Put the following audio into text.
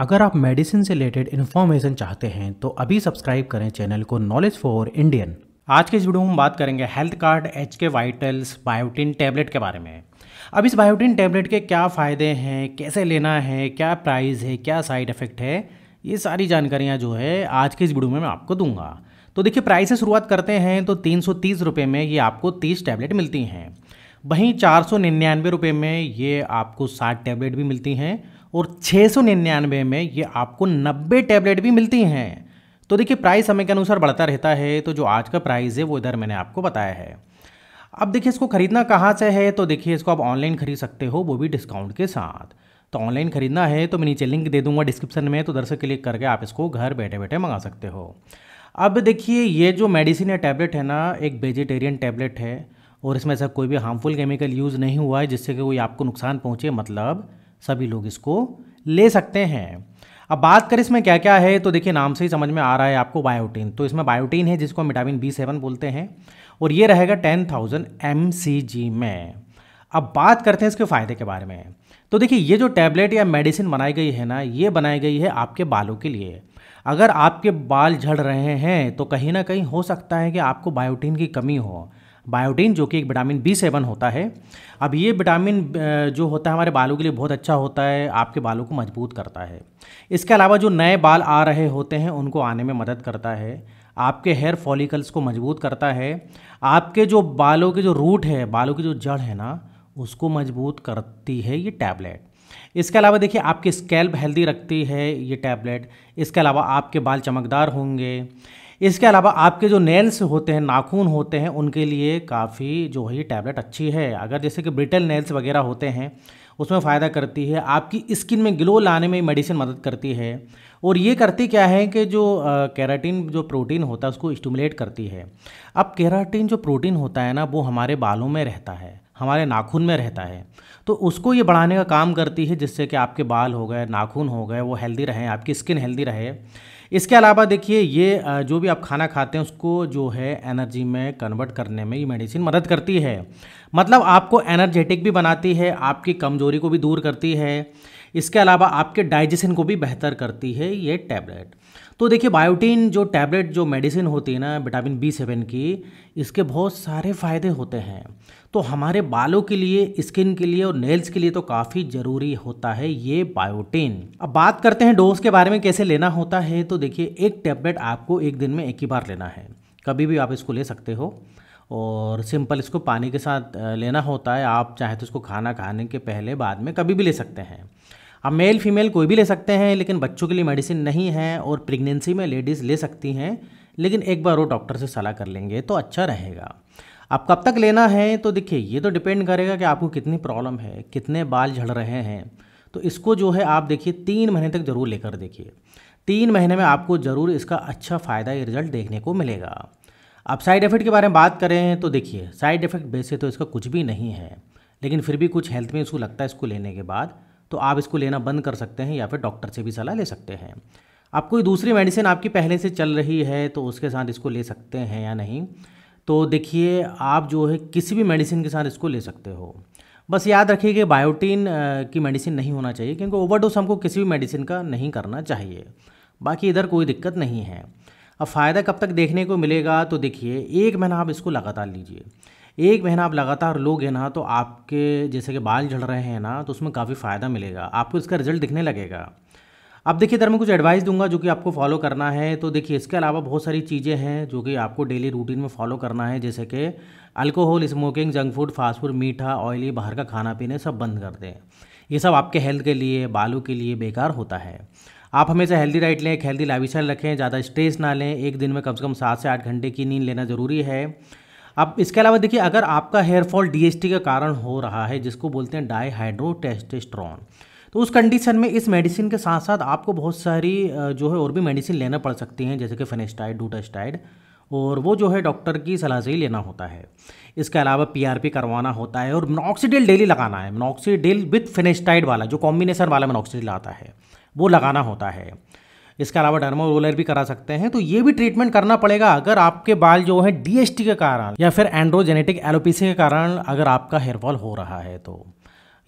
अगर आप मेडिसिन से रिलेटेड इन्फॉर्मेशन चाहते हैं तो अभी सब्सक्राइब करें चैनल को नॉलेज फॉर इंडियन आज के इस वीडियो में हम बात करेंगे health card H K vitals biotin tablet के बारे में अब इस बायोटिन टैबलेट के क्या फ़ायदे हैं कैसे लेना है क्या प्राइस है क्या साइड इफ़ेक्ट है ये सारी जानकारियाँ जो है आज के इस वीडियो में मैं आपको दूंगा तो देखिए प्राइस से शुरुआत करते हैं तो तीन सौ में ये आपको तीस टैबलेट मिलती हैं वहीं चार सौ में ये आपको साठ टैबलेट भी मिलती हैं और छः सौ निन्यानवे में ये आपको नब्बे टैबलेट भी मिलती हैं तो देखिए प्राइस समय के अनुसार बढ़ता रहता है तो जो आज का प्राइस है वो इधर मैंने आपको बताया है अब देखिए इसको खरीदना कहाँ से है तो देखिए इसको आप ऑनलाइन खरीद सकते हो वो भी डिस्काउंट के साथ तो ऑनलाइन खरीदना है तो मैं नीचे लिंक दे दूंगा डिस्क्रिप्शन में तो दर से क्लिक करके आप इसको घर बैठे बैठे मंगा सकते हो अब देखिए ये जो मेडिसिन या टैबलेट है ना एक वेजिटेरियन टैबलेट है और इसमें ऐसा कोई भी हार्मफुल केमिकल यूज़ नहीं हुआ है जिससे कि कोई आपको नुकसान पहुँचे मतलब सभी लोग इसको ले सकते हैं अब बात करें इसमें क्या क्या है तो देखिए नाम से ही समझ में आ रहा है आपको बायोटीन तो इसमें बायोटीन है जिसको हम विटामिन बी सेवन बोलते हैं और ये रहेगा ten thousand M C G में अब बात करते हैं इसके फ़ायदे के बारे में तो देखिए ये जो टैबलेट या मेडिसिन बनाई गई है ना ये बनाई गई है आपके बालों के लिए अगर आपके बाल झड़ रहे हैं तो कहीं ना कहीं हो सकता है कि आपको बायोटीन की कमी हो बायोटीन जो कि एक विटामिन बी सेवन होता है अब ये विटामिन जो होता है हमारे बालों के लिए बहुत अच्छा होता है आपके बालों को मजबूत करता है इसके अलावा जो नए बाल आ रहे होते हैं उनको आने में मदद करता है आपके हेयर फॉलिकल्स को मजबूत करता है आपके जो बालों के जो रूट है बालों की जो जड़ है ना उसको मजबूत करती है ये टैबलेट इसके अलावा देखिए आपकी स्कैल्प हेल्दी रखती है ये टैबलेट इसके अलावा आपके बाल चमकदार होंगे इसके अलावा आपके जो नेल्स होते हैं नाखून होते हैं उनके लिए काफ़ी जो है टैबलेट अच्छी है अगर जैसे कि ब्रिटल नेल्स वगैरह होते हैं उसमें फ़ायदा करती है आपकी स्किन में ग्लो लाने में मेडिसिन मदद करती है और ये करती क्या है कि जो कैराटीन जो प्रोटीन होता है उसको स्टमुलेट करती है अब कैराटीन जो प्रोटीन होता है ना वो हमारे बालों में रहता है हमारे नाखून में रहता है तो उसको ये बढ़ाने का काम करती है जिससे कि आपके बाल हो गए नाखून हो गए वो हेल्दी रहें आपकी स्किन हेल्दी रहे इसके अलावा देखिए ये जो भी आप खाना खाते हैं उसको जो है एनर्जी में कन्वर्ट करने में ये मेडिसिन मदद करती है मतलब आपको एनर्जेटिक भी बनाती है आपकी कमजोरी को भी दूर करती है इसके अलावा आपके डाइजेशन को भी बेहतर करती है ये टैबलेट तो देखिए बायोटीन जो टैबलेट जो मेडिसिन होती है ना विटामिन बी सेवन की इसके बहुत सारे फ़ायदे होते हैं तो हमारे बालों के लिए स्किन के लिए और नेल्स के लिए तो काफ़ी ज़रूरी होता है ये बायोटीन अब बात करते हैं डोज के बारे में कैसे लेना होता है तो देखिए एक टैबलेट आपको एक दिन में एक ही बार लेना है कभी भी आप इसको ले सकते हो और सिंपल इसको पानी के साथ लेना होता है आप चाहे तो इसको खाना खाने के पहले बाद में कभी भी ले सकते हैं अब मेल फीमेल कोई भी ले सकते हैं लेकिन बच्चों के लिए मेडिसिन नहीं है और प्रेगनेंसी में लेडीज़ ले सकती हैं लेकिन एक बार वो डॉक्टर से सलाह कर लेंगे तो अच्छा रहेगा अब कब तक लेना है तो देखिए ये तो डिपेंड करेगा कि आपको कितनी प्रॉब्लम है कितने बाल झड़ रहे हैं तो इसको जो है आप देखिए तीन महीने तक ज़रूर लेकर देखिए तीन महीने में आपको ज़रूर इसका अच्छा फ़ायदा या रिजल्ट देखने को मिलेगा अब साइड इफ़ेक्ट के बारे में बात करें तो देखिए साइड इफ़ेक्ट वैसे तो इसका कुछ भी नहीं है लेकिन फिर भी कुछ हेल्थ में इशू लगता है इसको लेने के बाद तो आप इसको लेना बंद कर सकते हैं या फिर डॉक्टर से भी सलाह ले सकते हैं आप कोई दूसरी मेडिसिन आपकी पहले से चल रही है तो उसके साथ इसको ले सकते हैं या नहीं तो देखिए आप जो है किसी भी मेडिसिन के साथ इसको ले सकते हो बस याद रखिए कि बायोटीन की मेडिसिन नहीं होना चाहिए क्योंकि ओवरडोज हमको किसी भी मेडिसिन का नहीं करना चाहिए बाकी इधर कोई दिक्कत नहीं है अब फ़ायदा कब तक देखने को मिलेगा तो देखिए एक महीना आप इसको लगातार लीजिए एक महीना आप लगातार लोगे ना तो आपके जैसे कि बाल झड़ रहे हैं ना तो उसमें काफ़ी फ़ायदा मिलेगा आपको इसका रिजल्ट दिखने लगेगा अब देखिए इधर मैं कुछ एडवाइस दूंगा जो कि आपको फॉलो करना है तो देखिए इसके अलावा बहुत सारी चीज़ें हैं जो कि आपको डेली रूटीन में फॉलो करना है जैसे कि alcohol smoking junk food fast food मीठा ऑयली बाहर का खाना पीने सब बंद कर दें ये सब आपके हेल्थ के लिए बालों के लिए बेकार होता है आप हमेशा हेल्दी डाइट लें एक हेल्दी लाइफ रखें ज़्यादा स्ट्रेस ना लें एक दिन में कम से कम सात से आठ घंटे की नींद लेना ज़रूरी है अब इसके अलावा देखिए अगर आपका हेयर फॉल डीएसटी का कारण हो रहा है जिसको बोलते हैं डाईहाइड्रोटेस्टेस्ट्रॉन तो उस कंडीशन में इस मेडिसिन के साथ साथ आपको बहुत सारी जो है और भी मेडिसिन लेना पड़ सकती हैं जैसे कि फेनेस्टाइड डूटास्टाइड और वो जो है डॉक्टर की सलाह से ही लेना होता है इसके अलावा पीआरपी करवाना होता है और मनोक्सीडिल डेली लगाना है मनोक्सीडिल विथ फेनेस्टाइड वाला जो कॉम्बिनेशन वाला मनोक्सीडिल आता है वो लगाना होता है इसके अलावा डर्मो रोलर भी करा सकते हैं तो ये भी ट्रीटमेंट करना पड़ेगा अगर आपके बाल जो है डीएसटी के कारण या फिर एंड्रोजेनेटिक एलोपीसी के कारण अगर आपका हेयरफॉल हो रहा है तो